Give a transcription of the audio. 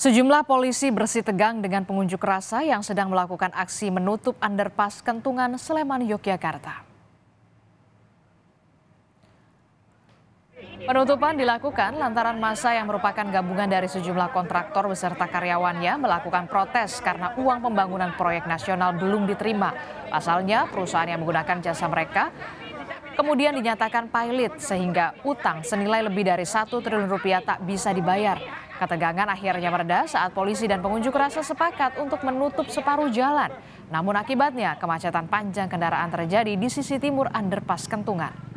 Sejumlah polisi bersih tegang dengan pengunjuk rasa yang sedang melakukan aksi menutup underpass Kentungan Sleman, Yogyakarta. Penutupan dilakukan lantaran masa yang merupakan gabungan dari sejumlah kontraktor beserta karyawannya melakukan protes karena uang pembangunan proyek nasional belum diterima. Pasalnya, perusahaan yang menggunakan jasa mereka kemudian dinyatakan pilot sehingga utang senilai lebih dari satu triliun rupiah tak bisa dibayar. Ketegangan akhirnya mereda saat polisi dan pengunjuk rasa sepakat untuk menutup separuh jalan. Namun akibatnya kemacetan panjang kendaraan terjadi di sisi timur underpass Kentungan.